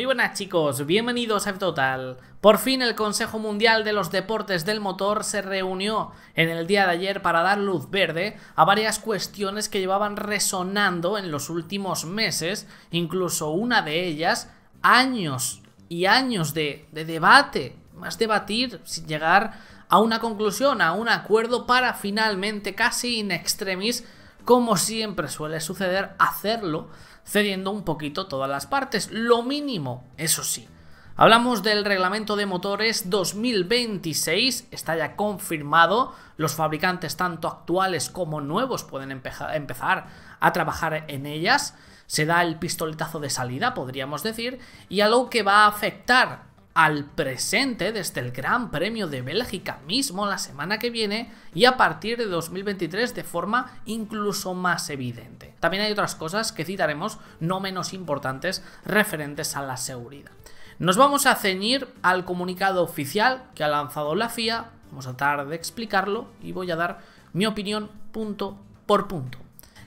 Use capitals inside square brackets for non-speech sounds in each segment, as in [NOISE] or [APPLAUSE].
Muy buenas chicos, bienvenidos a Total. Por fin el Consejo Mundial de los Deportes del Motor se reunió en el día de ayer para dar luz verde a varias cuestiones que llevaban resonando en los últimos meses, incluso una de ellas años y años de, de debate, más debatir sin llegar a una conclusión, a un acuerdo para finalmente casi in extremis, como siempre suele suceder, hacerlo cediendo un poquito todas las partes, lo mínimo, eso sí. Hablamos del reglamento de motores 2026, está ya confirmado, los fabricantes tanto actuales como nuevos pueden empezar a trabajar en ellas, se da el pistoletazo de salida, podríamos decir, y algo que va a afectar al presente desde el Gran Premio de Bélgica mismo la semana que viene y a partir de 2023 de forma incluso más evidente. También hay otras cosas que citaremos no menos importantes referentes a la seguridad. Nos vamos a ceñir al comunicado oficial que ha lanzado la FIA, vamos a tratar de explicarlo y voy a dar mi opinión punto por punto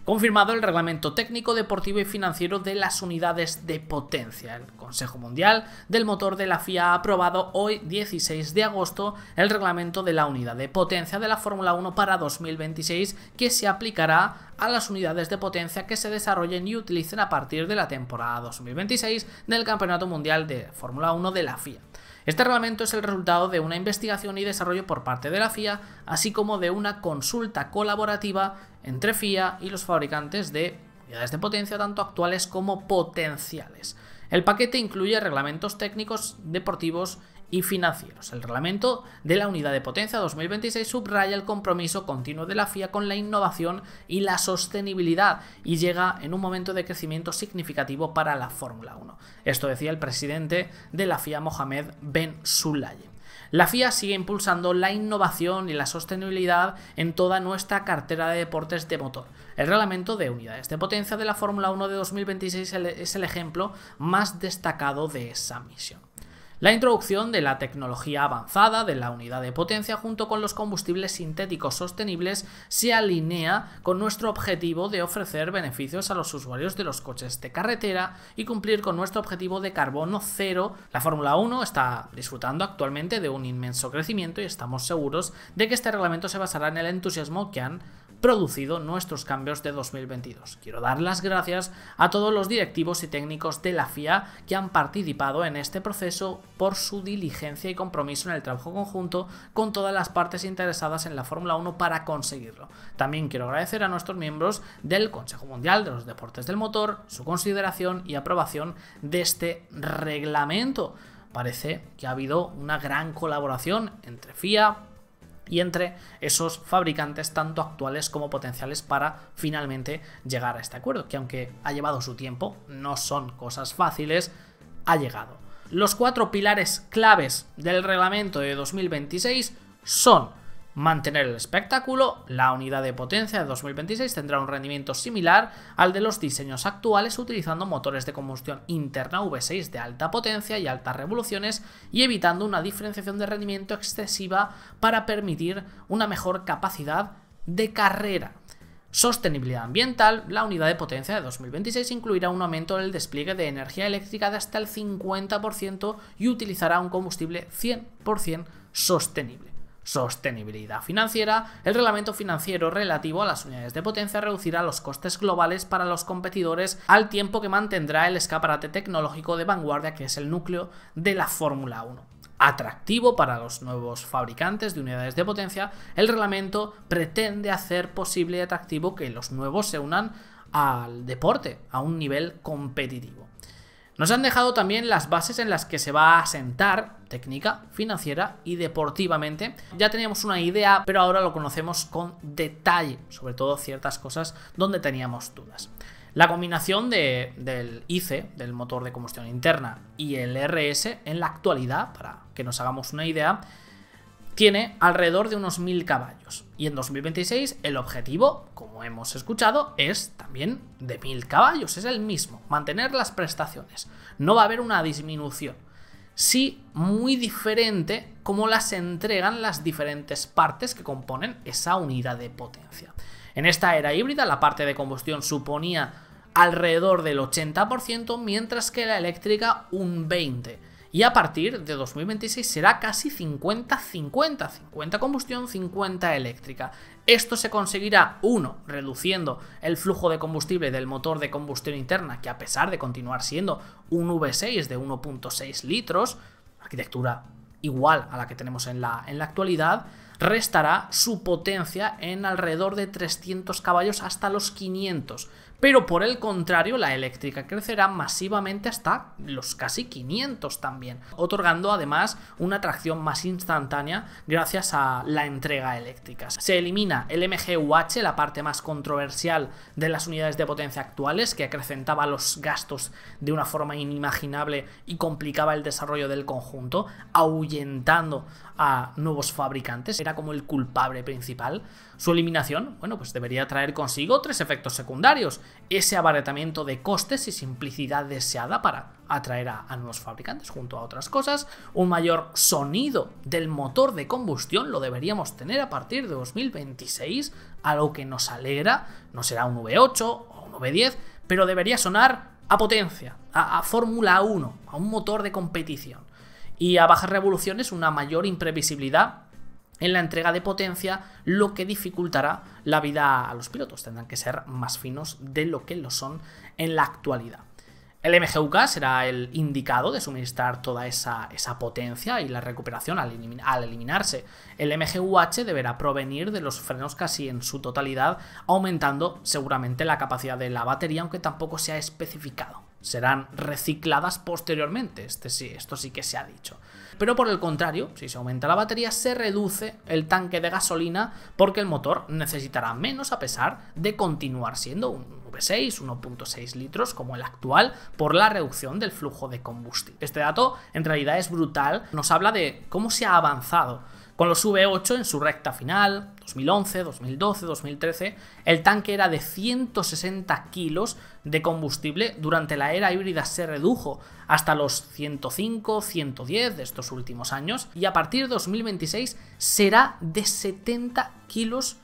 confirmado el reglamento técnico, deportivo y financiero de las unidades de potencia. El Consejo Mundial del Motor de la FIA ha aprobado hoy, 16 de agosto, el reglamento de la unidad de potencia de la Fórmula 1 para 2026 que se aplicará a las unidades de potencia que se desarrollen y utilicen a partir de la temporada 2026 del Campeonato Mundial de Fórmula 1 de la FIA. Este reglamento es el resultado de una investigación y desarrollo por parte de la FIA, así como de una consulta colaborativa entre FIA y los fabricantes de unidades de potencia tanto actuales como potenciales. El paquete incluye reglamentos técnicos, deportivos y financieros. El reglamento de la unidad de potencia 2026 subraya el compromiso continuo de la FIA con la innovación y la sostenibilidad y llega en un momento de crecimiento significativo para la Fórmula 1. Esto decía el presidente de la FIA, Mohamed Ben Sulayem. La FIA sigue impulsando la innovación y la sostenibilidad en toda nuestra cartera de deportes de motor. El reglamento de unidades de potencia de la Fórmula 1 de 2026 es el ejemplo más destacado de esa misión. La introducción de la tecnología avanzada de la unidad de potencia junto con los combustibles sintéticos sostenibles se alinea con nuestro objetivo de ofrecer beneficios a los usuarios de los coches de carretera y cumplir con nuestro objetivo de carbono cero. La Fórmula 1 está disfrutando actualmente de un inmenso crecimiento y estamos seguros de que este reglamento se basará en el entusiasmo que han producido nuestros cambios de 2022. Quiero dar las gracias a todos los directivos y técnicos de la FIA que han participado en este proceso por su diligencia y compromiso en el trabajo conjunto con todas las partes interesadas en la Fórmula 1 para conseguirlo. También quiero agradecer a nuestros miembros del Consejo Mundial de los Deportes del Motor su consideración y aprobación de este reglamento. Parece que ha habido una gran colaboración entre FIA, y entre esos fabricantes tanto actuales como potenciales para finalmente llegar a este acuerdo, que aunque ha llevado su tiempo, no son cosas fáciles, ha llegado. Los cuatro pilares claves del reglamento de 2026 son mantener el espectáculo, la unidad de potencia de 2026 tendrá un rendimiento similar al de los diseños actuales utilizando motores de combustión interna V6 de alta potencia y altas revoluciones y evitando una diferenciación de rendimiento excesiva para permitir una mejor capacidad de carrera. Sostenibilidad ambiental, la unidad de potencia de 2026 incluirá un aumento en el despliegue de energía eléctrica de hasta el 50% y utilizará un combustible 100% sostenible sostenibilidad financiera, el reglamento financiero relativo a las unidades de potencia reducirá los costes globales para los competidores al tiempo que mantendrá el escaparate tecnológico de vanguardia que es el núcleo de la Fórmula 1 atractivo para los nuevos fabricantes de unidades de potencia, el reglamento pretende hacer posible y atractivo que los nuevos se unan al deporte a un nivel competitivo. Nos han dejado también las bases en las que se va a asentar, técnica, financiera y deportivamente. Ya teníamos una idea, pero ahora lo conocemos con detalle, sobre todo ciertas cosas donde teníamos dudas. La combinación del ICE, del motor de combustión interna, y el RS en la actualidad, para que nos hagamos una idea, tiene alrededor de unos 1000 caballos. Y en 2026 el objetivo, como hemos escuchado, es también de 1000 caballos, es el mismo, mantener las prestaciones. No va a haber una disminución. Sí, muy diferente como las entregan las diferentes partes que componen esa unidad de potencia. En esta era híbrida la parte de combustión suponía alrededor del 80%, mientras que la eléctrica un 20%. Y a partir de 2026 será casi 50-50, 50 combustión, 50 eléctrica. Esto se conseguirá, uno, reduciendo el flujo de combustible del motor de combustión interna, que a pesar de continuar siendo un V6 de 1.6 litros, arquitectura igual a la que tenemos en la, en la actualidad, restará su potencia en alrededor de 300 caballos hasta los 500, pero por el contrario la eléctrica crecerá masivamente hasta los casi 500 también, otorgando además una tracción más instantánea gracias a la entrega eléctrica. Se elimina el MGUH, la parte más controversial de las unidades de potencia actuales, que acrecentaba los gastos de una forma inimaginable y complicaba el desarrollo del conjunto, ahuyentando a nuevos fabricantes, era como el culpable principal. Su eliminación, bueno, pues debería traer consigo tres efectos secundarios, ese abaratamiento de costes y simplicidad deseada para atraer a, nuevos fabricantes junto a otras cosas, un mayor sonido del motor de combustión, lo deberíamos tener a partir de 2026, algo que nos alegra, no será un V8 o un V10, pero debería sonar a potencia, a Fórmula 1, a un motor de competición y a bajas revoluciones una mayor imprevisibilidad en la entrega de potencia, lo que dificultará la vida a los pilotos. Tendrán que ser más finos de lo que lo son en la actualidad. El MGUK será el indicado de suministrar toda esa, esa potencia y la recuperación al, al, eliminarse. El MGUH deberá provenir de los frenos casi en su totalidad, aumentando seguramente la capacidad de la batería, aunque tampoco se ha especificado serán recicladas posteriormente. Este esto sí que se ha dicho. Pero por el contrario, si se aumenta la batería, se reduce el tanque de gasolina porque el motor necesitará menos a pesar de continuar siendo un V6, 1.6 litros como el actual, por la reducción del flujo de combustible. Este dato en realidad es brutal, nos habla de cómo se ha avanzado con los V8 en su recta final, 2011, 2012, 2013, el tanque era de 160 kilos de combustible, durante la era híbrida se redujo hasta los 105, 110 de estos últimos años y a partir de 2026 será de 70 kilos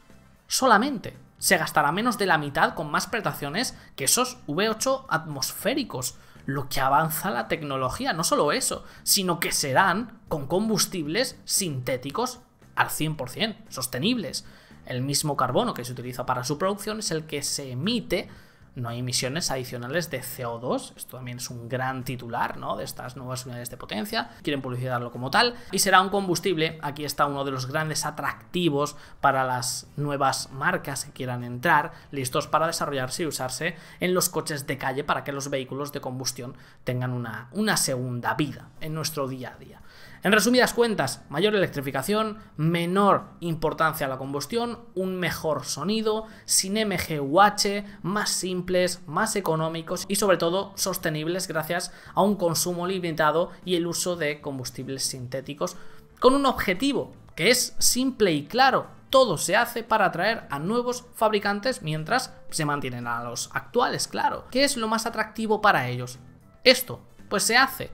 solamente. Se gastará menos de la mitad con más prestaciones que esos V8 atmosféricos lo que avanza la tecnología. No solo eso, sino que serán con combustibles sintéticos al 100%, sostenibles. El mismo carbono que se utiliza para su producción es el que se emite no hay emisiones adicionales de CO2. Esto también es un gran titular ¿no? de estas nuevas unidades de potencia. Quieren publicitarlo como tal. Y será un combustible. Aquí está uno de los grandes atractivos para las nuevas marcas que quieran entrar, listos para desarrollarse y usarse en los coches de calle para que los vehículos de combustión tengan una, una segunda vida en nuestro día a día. En resumidas cuentas, mayor electrificación, menor importancia a la combustión, un mejor sonido, sin MGUH, más simples, más económicos y sobre todo sostenibles gracias a un consumo limitado y el uso de combustibles sintéticos con un objetivo que es simple y claro. Todo se hace para atraer a nuevos fabricantes mientras se mantienen a los actuales, claro. ¿Qué es lo más atractivo para ellos? Esto, pues se hace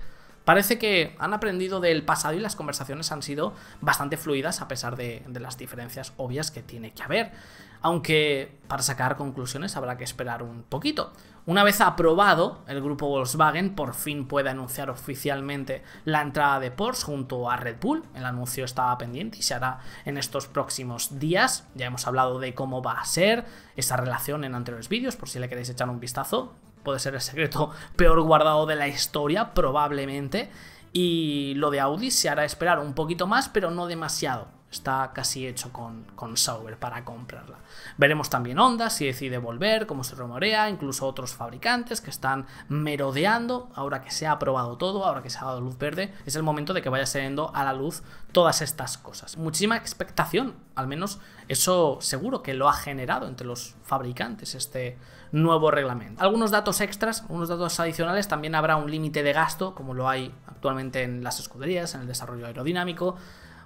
Parece que han aprendido del pasado y las conversaciones han sido bastante fluidas a pesar de, las diferencias obvias que tiene que haber. Aunque para sacar conclusiones habrá que esperar un poquito. Una vez aprobado, el grupo Volkswagen por fin puede anunciar oficialmente la entrada de Porsche junto a Red Bull. El anuncio estaba pendiente y se hará en estos próximos días. Ya hemos hablado de cómo va a ser esa relación en anteriores vídeos, por si le queréis echar un vistazo puede ser el secreto [LAUGHS] peor guardado de la historia, probablemente. Y lo de Audi se hará esperar un poquito más, pero no demasiado. Está casi hecho con, con Sauber para comprarla. Veremos también Honda si decide volver, cómo se rumorea, incluso otros fabricantes que están merodeando. Ahora que se ha aprobado todo, ahora que se ha dado luz verde, es el momento de que vaya saliendo a la luz todas estas cosas. Muchísima expectación, al menos eso seguro que lo ha generado entre los fabricantes este nuevo reglamento. Algunos datos extras, unos datos adicionales, también habrá un límite de gasto, como lo hay actualmente en las escuderías, en el desarrollo aerodinámico.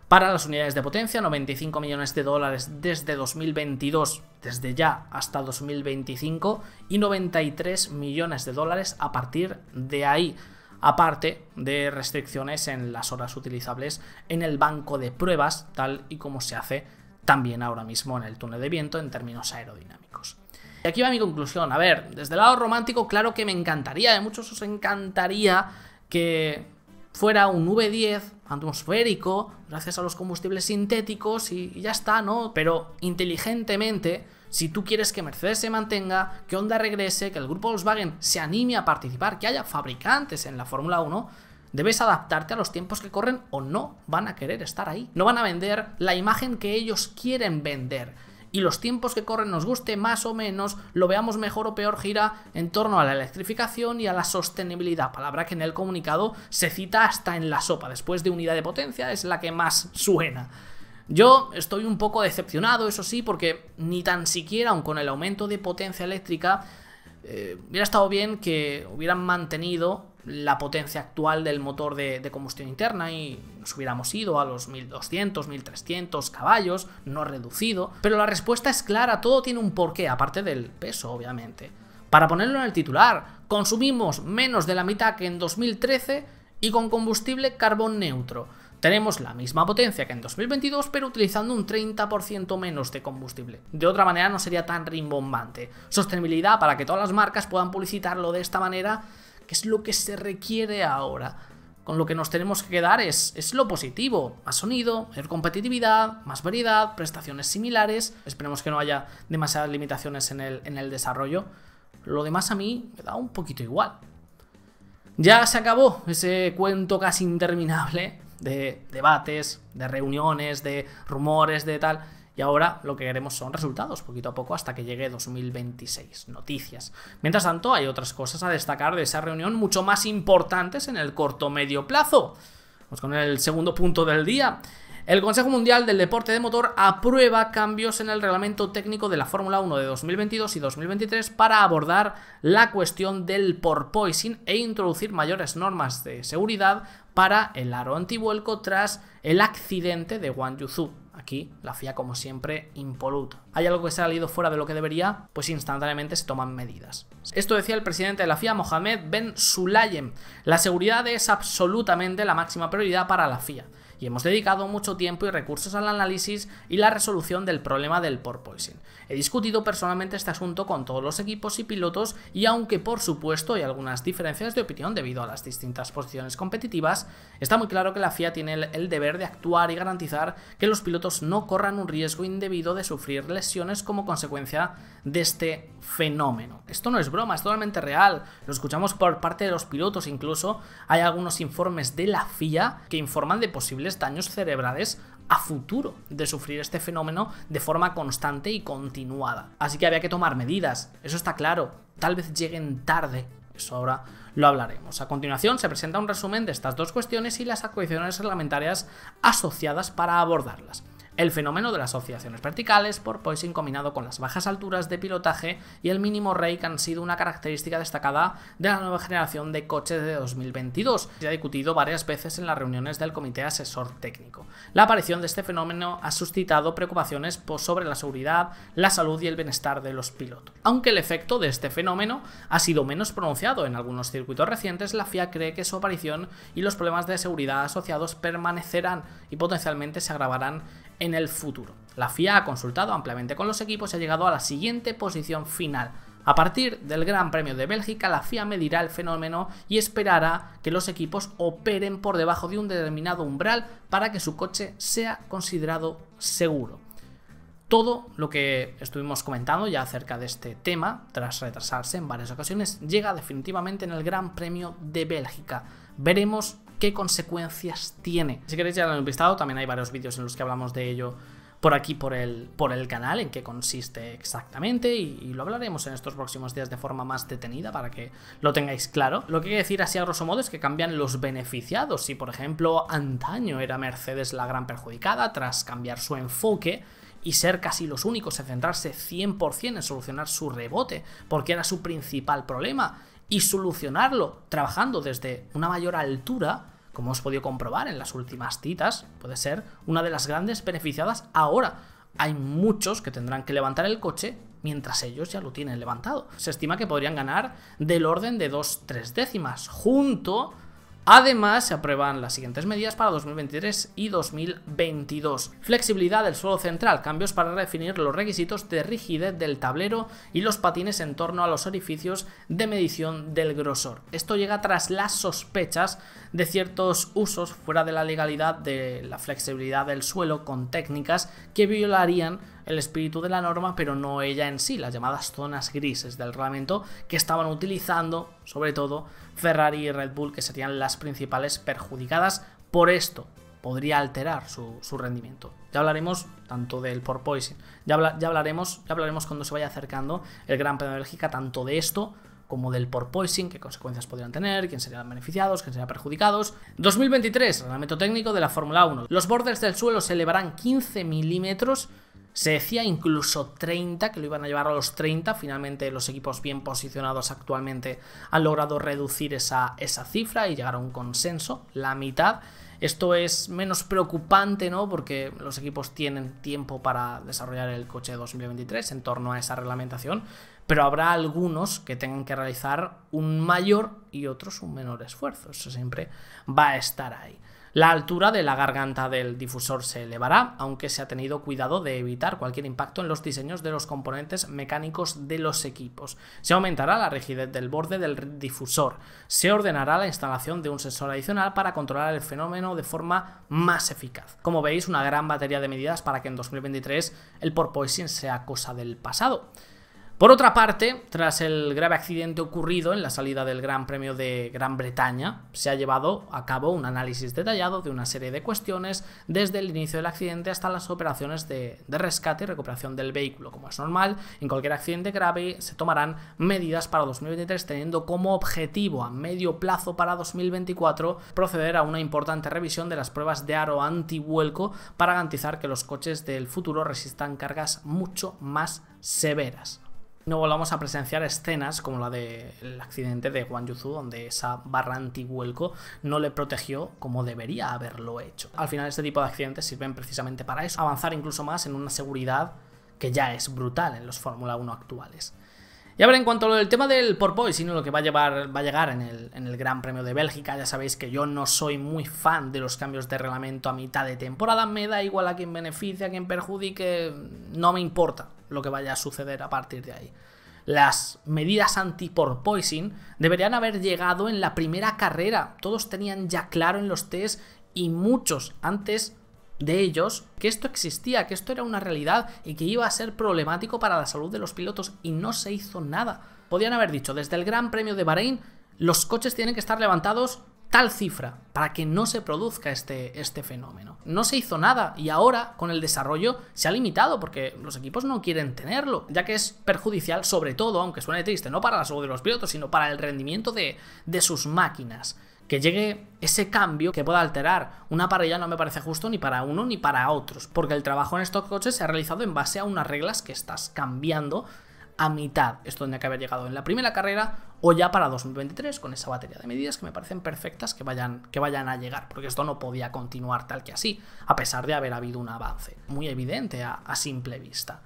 Para las unidades de potencia, 95 millones de dólares desde 2022, desde ya hasta 2025, y 93 millones de dólares a partir de ahí aparte de restricciones en las horas utilizables en el banco de pruebas, tal y como se hace también ahora mismo en el túnel de viento en términos aerodinámicos. Y aquí va mi conclusión. A ver, desde el lado romántico, claro que me encantaría, a muchos os encantaría que fuera un V10 atmosférico, gracias a los combustibles sintéticos y, ya está, ¿no? Pero inteligentemente si tú quieres que Mercedes se mantenga, que Honda regrese, que el grupo Volkswagen se anime a participar, que haya fabricantes en la Fórmula 1, debes adaptarte a los tiempos que corren o no van a querer estar ahí. No van a vender la imagen que ellos quieren vender y los tiempos que corren nos guste más o menos, lo veamos mejor o peor, gira en torno a la electrificación y a la sostenibilidad, palabra que en el comunicado se cita hasta en la sopa, después de unidad de potencia es la que más suena. Yo estoy un poco decepcionado, eso sí, porque ni tan siquiera, aun con el aumento de potencia eléctrica, eh, hubiera estado bien que hubieran mantenido la potencia actual del motor de, combustión interna y nos hubiéramos ido a los 1200, 1300 caballos, no reducido, pero la respuesta es clara, todo tiene un porqué, aparte del peso, obviamente. Para ponerlo en el titular, consumimos menos de la mitad que en 2013 y con combustible carbón neutro. Tenemos la misma potencia que en 2022, pero utilizando un 30% menos de combustible. De otra manera no sería tan rimbombante. Sostenibilidad para que todas las marcas puedan publicitarlo de esta manera que es lo que se requiere ahora. Con lo que nos tenemos que quedar es, es lo positivo, más sonido, más competitividad, más variedad, prestaciones similares, esperemos que no haya demasiadas limitaciones el, en el desarrollo. Lo demás a mí me da un poquito igual. Ya se acabó ese cuento casi interminable de debates, de reuniones, de rumores, de tal. Y ahora lo que queremos son resultados, poquito a poco, hasta que llegue 2026. Noticias. Mientras tanto, hay otras cosas a destacar de esa reunión mucho más importantes en el corto medio plazo. Vamos con el segundo punto del día. El Consejo Mundial del Deporte de Motor aprueba cambios en el reglamento técnico de la Fórmula 1 de 2022 y 2023 para abordar la cuestión del porpoising e introducir mayores normas de seguridad para el aro antivuelco tras el accidente de Wang Aquí la FIA, como siempre, impoluta. ¿Hay algo que se ha salido fuera de lo que debería? Pues instantáneamente se toman medidas. Esto decía el presidente de la FIA, Mohamed Ben Sulayem. La seguridad es absolutamente la máxima prioridad para la FIA y hemos dedicado mucho tiempo y recursos al análisis y la resolución del problema del porpoising. He discutido personalmente este asunto con todos los equipos y pilotos y aunque por supuesto hay algunas diferencias de opinión debido a las distintas posiciones competitivas, está muy claro que la FIA tiene el, deber de actuar y garantizar que los pilotos no corran un riesgo indebido de sufrir lesiones como consecuencia de este fenómeno. Esto no es broma, es totalmente real. Lo escuchamos por parte de los pilotos incluso. Hay algunos informes de la FIA que informan de posibles daños cerebrales a futuro de sufrir este fenómeno de forma constante y continuada. Así que había que tomar medidas, eso está claro. Tal vez lleguen tarde, eso ahora lo hablaremos. A continuación se presenta un resumen de estas dos cuestiones y las acciones reglamentarias asociadas para abordarlas el fenómeno de las asociaciones verticales por poising combinado con las bajas alturas de pilotaje y el mínimo rake han sido una característica destacada de la nueva generación de coches de 2022. Se ha discutido varias veces en las reuniones del Comité Asesor Técnico. La aparición de este fenómeno ha suscitado preocupaciones sobre la seguridad, la salud y el bienestar de los pilotos. Aunque el efecto de este fenómeno ha sido menos pronunciado en algunos circuitos recientes, la FIA cree que su aparición y los problemas de seguridad asociados permanecerán y potencialmente se agravarán en el futuro. La FIA ha consultado ampliamente con los equipos y ha llegado a la siguiente posición final. A partir del Gran Premio de Bélgica, la FIA medirá el fenómeno y esperará que los equipos operen por debajo de un determinado umbral para que su coche sea considerado seguro. Todo lo que estuvimos comentando ya acerca de este tema, tras retrasarse en varias ocasiones, llega definitivamente en el Gran Premio de Bélgica. Veremos qué consecuencias tiene. Si queréis ya lo un visto. también hay varios vídeos en los que hablamos de ello por aquí, por el, por el canal, en qué consiste exactamente, y, lo hablaremos en estos próximos días de forma más detenida para que lo tengáis claro. Lo que hay que decir así a grosso modo es que cambian los beneficiados. Si, por ejemplo, antaño era Mercedes la gran perjudicada, tras cambiar su enfoque, y ser casi los únicos en centrarse 100% en solucionar su rebote, porque era su principal problema y solucionarlo trabajando desde una mayor altura, como hemos podido comprobar en las últimas citas, puede ser una de las grandes beneficiadas ahora. Hay muchos que tendrán que levantar el coche mientras ellos ya lo tienen levantado. Se estima que podrían ganar del orden de 2-3 décimas, junto Además, se aprueban las siguientes medidas para 2023 y 2022. Flexibilidad del suelo central, cambios para definir los requisitos de rigidez del tablero y los patines en torno a los orificios de medición del grosor. Esto llega tras las sospechas de ciertos usos fuera de la legalidad de la flexibilidad del suelo con técnicas que violarían el espíritu de la norma, pero no ella en sí, las llamadas zonas grises del reglamento que estaban utilizando, sobre todo, Ferrari y Red Bull, que serían las principales perjudicadas por esto. Podría alterar su, rendimiento. Ya hablaremos tanto del porpoising, ya, ya, hablaremos, ya hablaremos cuando se vaya acercando el Gran Premio de Bélgica, tanto de esto como del porpoising, qué consecuencias podrían tener, quién serían beneficiados, quién serían perjudicados. 2023, reglamento técnico de la Fórmula 1. Los bordes del suelo se elevarán 15 milímetros se decía incluso 30, que lo iban a llevar a los 30. Finalmente los equipos bien posicionados actualmente han logrado reducir esa, cifra y llegar a un consenso, la mitad. Esto es menos preocupante, ¿no? Porque los equipos tienen tiempo para desarrollar el coche 2023 en torno a esa reglamentación, pero habrá algunos que tengan que realizar un mayor y otros un menor esfuerzo. Eso siempre va a estar ahí. La altura de la garganta del difusor se elevará, aunque se ha tenido cuidado de evitar cualquier impacto en los diseños de los componentes mecánicos de los equipos. Se aumentará la rigidez del borde del difusor. Se ordenará la instalación de un sensor adicional para controlar el fenómeno de forma más eficaz. Como veis, una gran batería de medidas para que en 2023 el porpoising sea cosa del pasado. Por otra parte, tras el grave accidente ocurrido en la salida del Gran Premio de Gran Bretaña, se ha llevado a cabo un análisis detallado de una serie de cuestiones desde el inicio del accidente hasta las operaciones de, rescate y recuperación del vehículo. Como es normal, en cualquier accidente grave se tomarán medidas para 2023 teniendo como objetivo a medio plazo para 2024 proceder a una importante revisión de las pruebas de aro antivuelco para garantizar que los coches del futuro resistan cargas mucho más severas no volvamos a presenciar escenas como la del accidente de Juan Yuzu, donde esa barra antihuelco no le protegió como debería haberlo hecho. Al final este tipo de accidentes sirven precisamente para eso, avanzar incluso más en una seguridad que ya es brutal en los Fórmula 1 actuales. Y a ver, en cuanto al tema del porpoise, sino lo que va a, va a llegar en el, en el, Gran Premio de Bélgica, ya sabéis que yo no soy muy fan de los cambios de reglamento a mitad de temporada, me da igual a quien beneficia, a quien perjudique, no me importa lo que vaya a suceder a partir de ahí. Las medidas anti-porpoising deberían haber llegado en la primera carrera. Todos tenían ya claro en los test y muchos antes de ellos que esto existía, que esto era una realidad y que iba a ser problemático para la salud de los pilotos y no se hizo nada. Podían haber dicho, desde el Gran Premio de Bahrein, los coches tienen que estar levantados tal cifra para que no se produzca este, este fenómeno. No se hizo nada y ahora con el desarrollo se ha limitado porque los equipos no quieren tenerlo, ya que es perjudicial sobre todo, aunque suene triste, no para la salud de los pilotos, sino para el rendimiento de, de sus máquinas. Que llegue ese cambio que pueda alterar una parrilla no me parece justo ni para uno ni para otros, porque el trabajo en estos coches se ha realizado en base a unas reglas que estás cambiando a mitad. Esto tendría que haber llegado en la primera carrera o ya para 2023 con esa batería de medidas que me parecen perfectas que vayan, que vayan a llegar, porque esto no podía continuar tal que así, a pesar de haber habido un avance muy evidente a simple vista.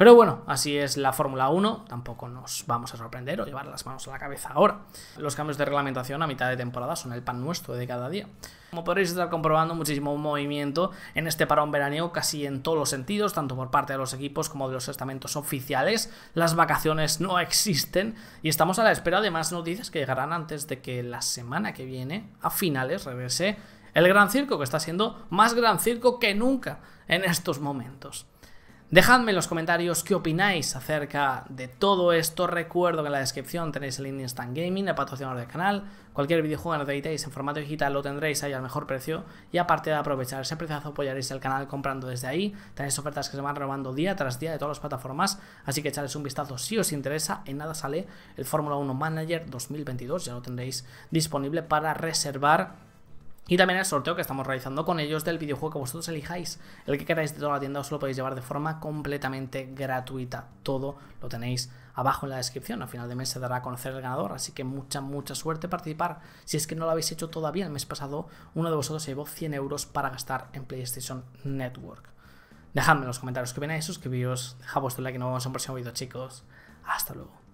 Pero bueno, así es la Fórmula 1, tampoco nos vamos a sorprender o llevar las manos a la cabeza ahora. Los cambios de reglamentación a mitad de temporada son el pan nuestro de cada día. Como podréis estar comprobando, muchísimo movimiento en este parón veraniego casi en todos los sentidos, tanto por parte de los equipos como de los estamentos oficiales. Las vacaciones no existen y estamos a la espera de más noticias que llegarán antes de que la semana que viene, a finales, reverse el gran circo, que está siendo más gran circo que nunca en estos momentos. Dejadme en los comentarios qué opináis acerca de todo esto. Recuerdo que en la descripción tenéis el Instant Gaming, el patrocinador del canal. Cualquier videojuego que necesitéis en formato digital lo tendréis ahí al mejor precio. Y aparte de aprovechar ese precio, apoyaréis el canal comprando desde ahí. Tenéis ofertas que se van renovando día tras día de todas las plataformas. Así que echarles un vistazo si os interesa. En nada sale el Fórmula 1 Manager 2022. Ya lo tendréis disponible para reservar y también el sorteo que estamos realizando con ellos del videojuego que vosotros elijáis. El que queráis de toda la tienda os lo podéis llevar de forma completamente gratuita. Todo lo tenéis abajo en la descripción. Al final de mes se dará a conocer el ganador. Así que mucha, mucha suerte participar. Si es que no lo habéis hecho todavía, el mes pasado uno de vosotros se llevó 100 euros para gastar en PlayStation Network. Dejadme en los comentarios que opináis, suscribíos, dejad vuestro like y nos vemos en un próximo vídeo chicos. Hasta luego.